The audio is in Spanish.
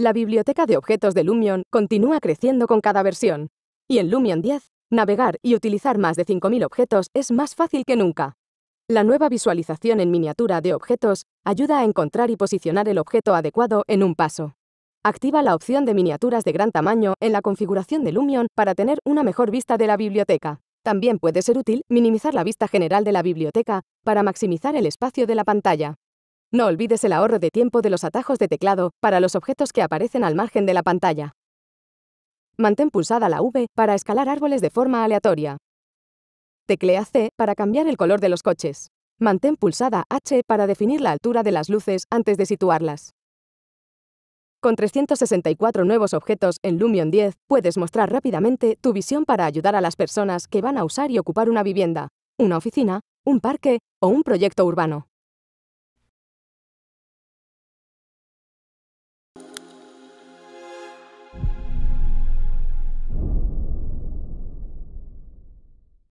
La biblioteca de objetos de Lumion continúa creciendo con cada versión. Y en Lumion 10, navegar y utilizar más de 5.000 objetos es más fácil que nunca. La nueva visualización en miniatura de objetos ayuda a encontrar y posicionar el objeto adecuado en un paso. Activa la opción de miniaturas de gran tamaño en la configuración de Lumion para tener una mejor vista de la biblioteca. También puede ser útil minimizar la vista general de la biblioteca para maximizar el espacio de la pantalla. No olvides el ahorro de tiempo de los atajos de teclado para los objetos que aparecen al margen de la pantalla. Mantén pulsada la V para escalar árboles de forma aleatoria. Teclea C para cambiar el color de los coches. Mantén pulsada H para definir la altura de las luces antes de situarlas. Con 364 nuevos objetos en Lumion 10, puedes mostrar rápidamente tu visión para ayudar a las personas que van a usar y ocupar una vivienda, una oficina, un parque o un proyecto urbano.